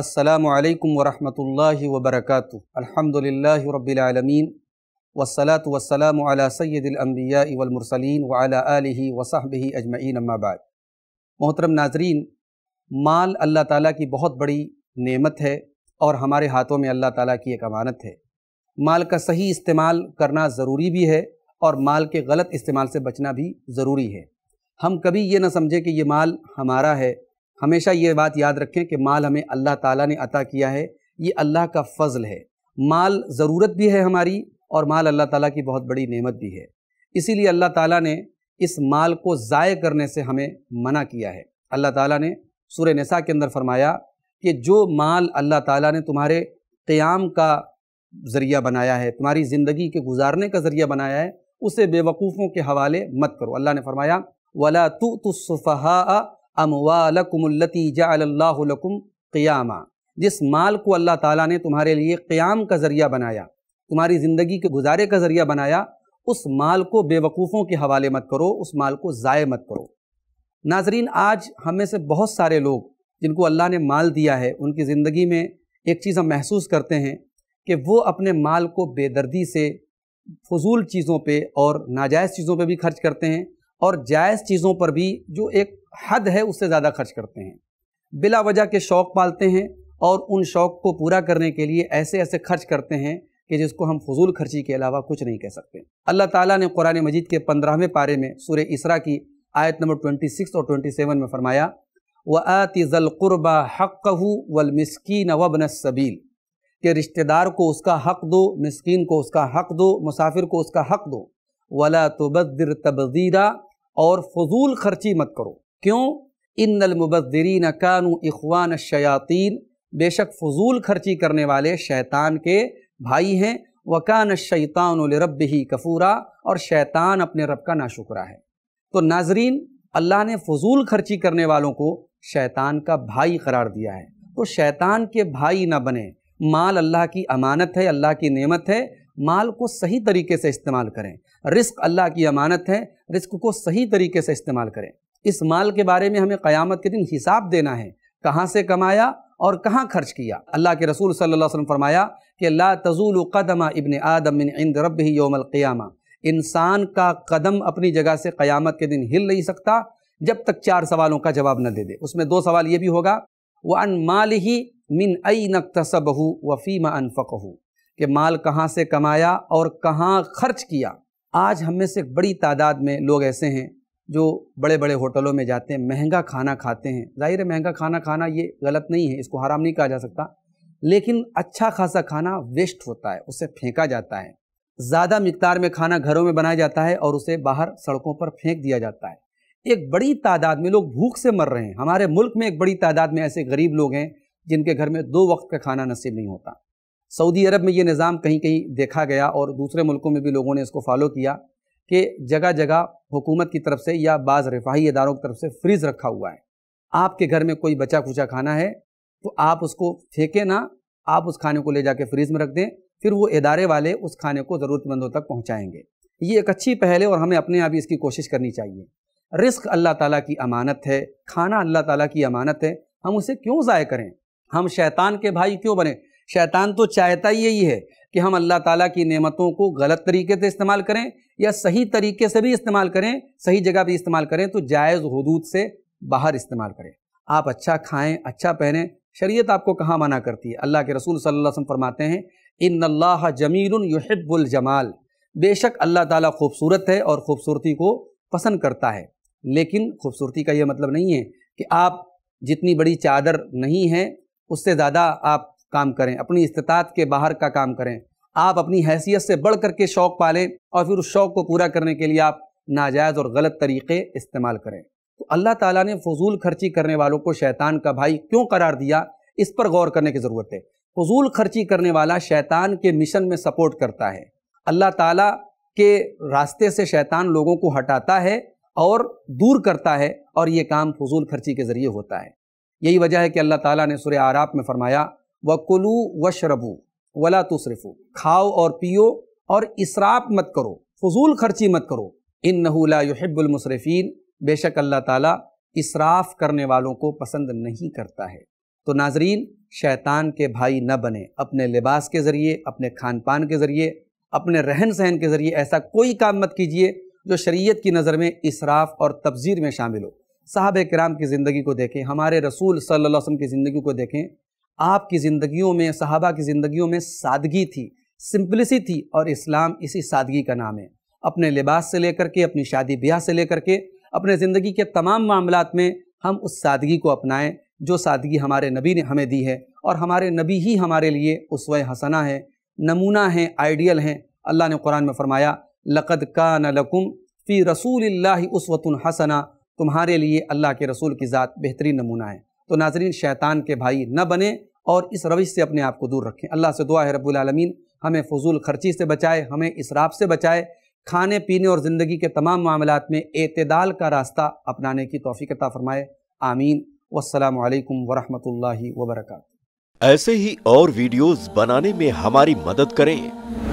असलकम वरहमल वबरक अल्हम्दुलिल्लाहि रब्बिल आलमीन वसलात वसलाम अला सैदिलम्बिया वलमरसलिन वाला आलि वसाहब अजमैन अम्माबाद मोहतरम नाजरीन माल अल्लाह ताला की बहुत बड़ी नेमत है और हमारे हाथों में अल्लाह ताला की एक अमानत है माल का सही इस्तेमाल करना ज़रूरी भी है और माल के गलत इस्तेमाल से बचना भी ज़रूरी है हम कभी ये ना समझें कि ये माल हमारा है हमेशा ये बात याद रखें कि माल हमें अल्लाह ताला ने अता किया है ये अल्लाह का फजल है माल ज़रूरत भी है हमारी और माल अल्लाह ताला की बहुत बड़ी नेमत भी है इसीलिए अल्लाह ताला ने इस माल को ज़ाय करने से हमें मना किया है अल्लाह ताला ने सूर्य नसा के अंदर फरमाया कि जो माल अल्लाह ताला ने तुम्हारे क़्याम का ज़रिया बनाया है तुम्हारी ज़िंदगी के गुजारने का ज़रिया बनाया है उसे बेवकूफ़ों के हवाले मत करो अल्लाह ने फरमाया वला तो सफ़हा अमवालकुमल्लती जालकुम क़ियामा जिस माल को अल्लाह ताला ने तुम्हारे लिए क़्याम का ज़रिया बनाया तुम्हारी ज़िंदगी के गुजारे का ज़रिया बनाया उस माल को बेवकूफ़ों के हवाले मत करो उस माल को ज़ाय मत करो नाजरीन आज हम में से बहुत सारे लोग जिनको अल्लाह ने माल दिया है उनकी ज़िंदगी में एक चीज़ हम महसूस करते हैं कि वो अपने माल को बेदर्दी से फजूल चीज़ों पे और नाजायज़ चीज़ों पे भी खर्च करते हैं और जायज़ चीज़ों पर भी जो एक हद है उससे ज़्यादा खर्च करते हैं बिला वजह के शौक़ पालते हैं और उन शौक़ को पूरा करने के लिए ऐसे ऐसे खर्च करते हैं कि जिसको हम फजूल खर्ची के अलावा कुछ नहीं कह सकते अल्लाह ताला ने कुरान मजीद के पंद्रहवें पारे में सूर इसरा की आयत नंबर ट्वेंटी सिक्स और ट्वेंटी सेवन में फ़रमाया व आतिज़लक़ुरबा हक़ वलमस्किन वबन सबील के रिश्तेदार को उसका हक़ दो मस्किन को उसका हक़ दो मुसाफिर को उसका हक़ दो वला तबदर तबदीरा और फजूल खर्ची मत करो क्यों इन न कानू इखवान शयातीन बेशक फजूल खर्ची करने वाले शैतान के भाई हैं वकान शैतान रब ही कफूरा और शैतान अपने रब का नाशुकरा है तो नाजरीन अल्लाह ने फजूल खर्ची करने वालों को शैतान का भाई करार दिया है तो शैतान के भाई ना बने माल अल्लाह की अमानत है अल्लाह की नेमत है माल को सही तरीके से इस्तेमाल करें रिस्क अल्लाह की अमानत है रिस्क को सही तरीके से इस्तेमाल करें इस माल के बारे में हमें क़यामत के दिन हिसाब देना है कहाँ से कमाया और कहाँ खर्च किया अल्लाह के रसूल सल्लल्लाहु अलैहि वसल्लम फरमाया कि ला तजूल कदमा इबन आदम इंद रब ही क़्यामा इंसान का कदम अपनी जगह से क़यामत के दिन हिल नहीं सकता जब तक चार सवालों का जवाब न दे दे उसमें दो सवाल ये भी होगा वह अन माल ही मिन अई हो वफ़ीमा हूँ कि माल कहाँ से कमाया और कहाँ खर्च किया आज हम में से बड़ी तादाद में लोग ऐसे हैं जो बड़े बड़े होटलों में जाते हैं महंगा खाना खाते हैं जाहिर है महंगा खाना खाना ये गलत नहीं है इसको हराम नहीं कहा जा सकता लेकिन अच्छा खासा खाना वेस्ट होता है उसे फेंका जाता है ज़्यादा मकदार में खाना घरों में बनाया जाता है और उसे बाहर सड़कों पर फेंक दिया जाता है एक बड़ी तादाद में लोग भूख से मर रहे हैं हमारे मुल्क में एक बड़ी तादाद में ऐसे गरीब लोग हैं जिनके घर में दो वक्त का खाना नसीब नहीं होता सऊदी अरब में ये निज़ाम कहीं कहीं देखा गया और दूसरे मुल्कों में भी लोगों ने इसको फॉलो किया कि जगह जगह हुकूमत की तरफ से या बाज़ रिफाही इदारों की तरफ से फ्रीज़ रखा हुआ है आपके घर में कोई बचा खुचा खाना है तो आप उसको फेंके ना आप उस खाने को ले जाके फ्रीज़ में रख दें फिर वो इदारे वाले उस खाने को ज़रूरतमंदों तक पहुँचाएँगे ये एक अच्छी पहल है और हमें अपने आप ही इसकी कोशिश करनी चाहिए रिस्क अल्लाह ताला की अमानत है खाना अल्लाह ताला की अमानत है हम उसे क्यों ज़ाय करें हम शैतान के भाई क्यों बने शैतान तो चाहता ही यही है कि हम अल्लाह ताला की नेमतों को गलत तरीके से इस्तेमाल करें या सही तरीके से भी इस्तेमाल करें सही जगह भी इस्तेमाल करें तो जायज़ हदूद से बाहर इस्तेमाल करें आप अच्छा खाएं अच्छा पहनें शरीयत आपको कहाँ मना करती है अल्लाह के रसूल सल्लल्लाहु अलैहि वसल्लम फरमाते हैं इन अल्लाह जमील युहब्बुल जमाल बेशक अल्लाह ताला खूबसूरत है और ख़ूबसूरती को पसंद करता है लेकिन खूबसूरती का ये मतलब नहीं है कि आप जितनी बड़ी चादर नहीं है उससे ज़्यादा आप काम करें अपनी इस्तात के बाहर का काम करें आप अपनी हैसियत से बढ़ करके शौक़ पालें और फिर उस शौक़ को पूरा करने के लिए आप नाजायज़ और गलत तरीक़े इस्तेमाल करें तो अल्लाह ताला ने फजूल खर्ची करने वालों को शैतान का भाई क्यों करार दिया इस पर गौर करने की ज़रूरत है फजूल खर्ची करने वाला शैतान के मिशन में सपोर्ट करता है अल्लाह ताला के रास्ते से शैतान लोगों को हटाता है और दूर करता है और ये काम फजूल खर्ची के ज़रिए होता है यही वजह है कि अल्लाह ताली ने सुर आराप में फरमाया व कुलू व शरबू वला तुसरफू खाओ और पियो और इसराफ मत करो फजूल खर्ची मत करो इन नहूला बेशक अल्लाह ताला इसराफ करने वालों को पसंद नहीं करता है तो नाजरीन शैतान के भाई न बने अपने लिबास के ज़रिए अपने खान पान के ज़रिए अपने रहन सहन के ज़रिए ऐसा कोई काम मत कीजिए जो शरीयत की नज़र में इसराफ और तबजीर में शामिल हो साहब कराम की ज़िंदगी को देखें हमारे रसूल सल्लल्लाहु अलैहि वसल्लम की ज़िंदगी को देखें आपकी ज़िंदगियों में सहाबा की ज़िंदगियों में सादगी थी सिंपलिसी थी और इस्लाम इसी सादगी का नाम है अपने लिबास से लेकर के अपनी शादी ब्याह से लेकर के अपने ज़िंदगी के तमाम मामला में हम उस सादगी को अपनाएं जो सादगी हमारे नबी ने हमें दी है और हमारे नबी ही हमारे लिए उस हसना है नमूना है आइडियल हैं अल्लाह ने कुरान में फ़रमाया लक़द का नकुम फ़ी रसूल उस हसना तुम्हारे लिए अल्लाह के रसूल की ज़ात बेहतरीन नमूना है तो नाजरीन शैतान के भाई न बने और इस रविश से अपने आप को दूर रखें अल्लाह से दुआ है रबालमीन हमें फजूल खर्ची से बचाए हमें इसराफ से बचाए खाने पीने और ज़िंदगी के तमाम मामलों में अतदाल का रास्ता अपनाने की तोफ़ीकता फ़रमाए आमीन वालकम वरहमल वर्का ऐसे ही और वीडियोज़ बनाने में हमारी मदद करें